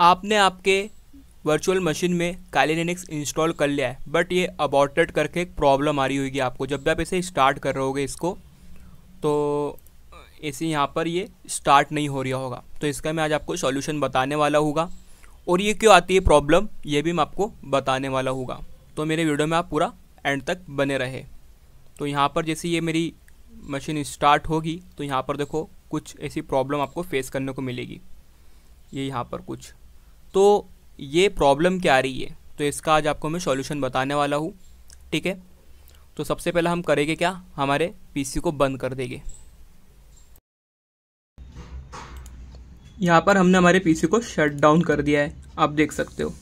आपने आपके virtual machine में काली लिनिक्स इंस्टॉल कर लिया है बट ये अबॉर्टेड करके एक प्रॉब्लम आ रही होगी आपको जब भी आप इसे स्टार्ट कर रहे होगे इसको तो ऐसे यहाँ पर ये स्टार्ट नहीं हो रहा होगा तो इसका मैं आज आपको सॉल्यूशन बताने वाला होगा और ये क्यों आती है प्रॉब्लम ये भी मैं आपको बताने वाला होगा तो मेरे वीडियो में आप पूरा एंड तक बने रहे तो यहाँ पर जैसे ये मेरी मशीन स्टार्ट होगी तो यहाँ पर देखो कुछ ऐसी प्रॉब्लम आपको फेस करने को मिलेगी ये यहाँ पर कुछ तो ये प्रॉब्लम क्या आ रही है तो इसका आज आपको मैं सॉल्यूशन बताने वाला हूँ ठीक है तो सबसे पहले हम करेंगे क्या हमारे पीसी को बंद कर देंगे यहाँ पर हमने हमारे पीसी को शट डाउन कर दिया है आप देख सकते हो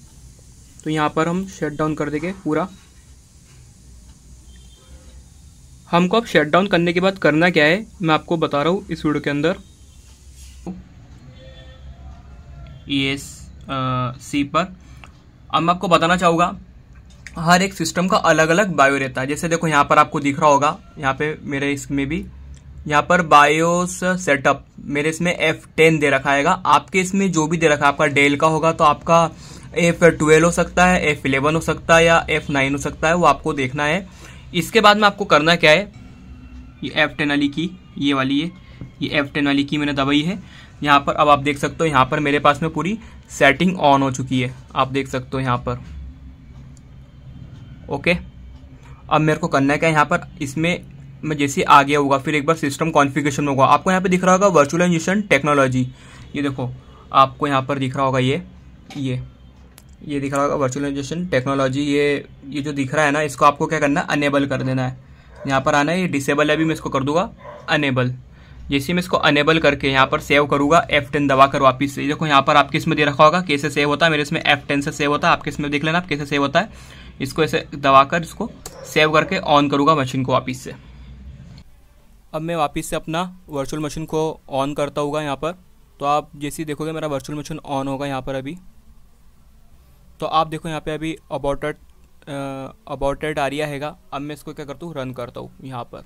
तो यहाँ पर हम शट डाउन कर देंगे पूरा हमको अब शट डाउन करने के बाद करना क्या है मैं आपको बता रहा हूँ इस वीडियो के अंदर यस सी पर अब मैं आपको बताना चाहूँगा हर एक सिस्टम का अलग अलग बायो रहता है जैसे देखो यहाँ पर आपको दिख रहा होगा यहाँ पे मेरे इसमें भी यहाँ पर बायोस सेटअप मेरे इसमें एफ टेन दे रखा है आपके इसमें जो भी दे रखा है आपका डेल का होगा तो आपका एफ ट्वेल्व हो सकता है एफ इलेवन हो सकता है या एफ नाइन हो सकता है वो आपको देखना है इसके बाद में आपको करना क्या है ये एफ टेन वाली की ये वाली है ये एफ टेन वाली की मैंने दबाई है यहाँ पर अब आप देख सकते हो यहाँ पर मेरे पास में पूरी सेटिंग ऑन हो चुकी है आप देख सकते हो यहाँ पर ओके अब मेरे को करना है क्या यहाँ पर इसमें मैं जैसे आ गया होगा फिर एक बार सिस्टम कॉन्फ़िगरेशन होगा आपको यहाँ पे दिख रहा होगा वर्चुअलाइजेशन टेक्नोलॉजी ये देखो आपको यहाँ पर दिख रहा होगा ये ये ये दिख रहा होगा वर्चुअलाइजेशन टेक्नोलॉजी ये ये जो दिख रहा है ना इसको आपको क्या करना है अनेबल कर देना है यहाँ पर आना है ये डिसेबल है अभी मैं इसको कर दूंगा अनेबल जैसे मैं इसको अनेबल करके यहाँ पर सेव करूंगा एफ टेन दबा कर वापिस से देखो यहाँ पर आप इसमें दे रखा होगा कैसे सेव होता है मेरे इसमें एफ टेन से सेव होता है आप इसमें देख लेना आप कैसे सेव होता है इसको ऐसे दबा कर इसको सेव करके ऑन करूंगा मशीन को वापिस से अब मैं वापिस से अपना वर्चुअल मशीन को ऑन करता होगा यहाँ पर तो आप जैसे देखोगे मेरा वर्चुअल मशीन ऑन होगा यहाँ पर अभी तो आप देखो यहाँ पर अभी अबॉर्टेड अबॉटेड आरिया हैगा अब मैं इसको क्या करता हूँ रन करता हूँ यहाँ पर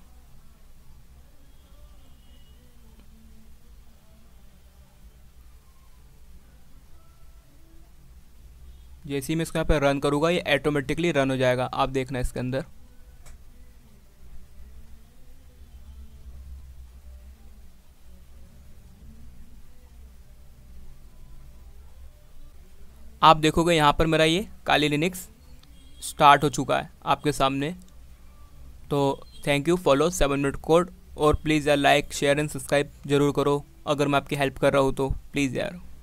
जैसे ही मैं इसको यहाँ पर रन करूँगा ये ऑटोमेटिकली रन हो जाएगा आप देखना इसके अंदर आप देखोगे यहाँ पर मेरा ये काली लिनिक्स स्टार्ट हो चुका है आपके सामने तो thank you follow seven minute code और प्लीज़ यार लाइक शेयर एंड सब्सक्राइब जरूर करो अगर मैं आपकी हेल्प कर रहा हूँ तो प्लीज़ यार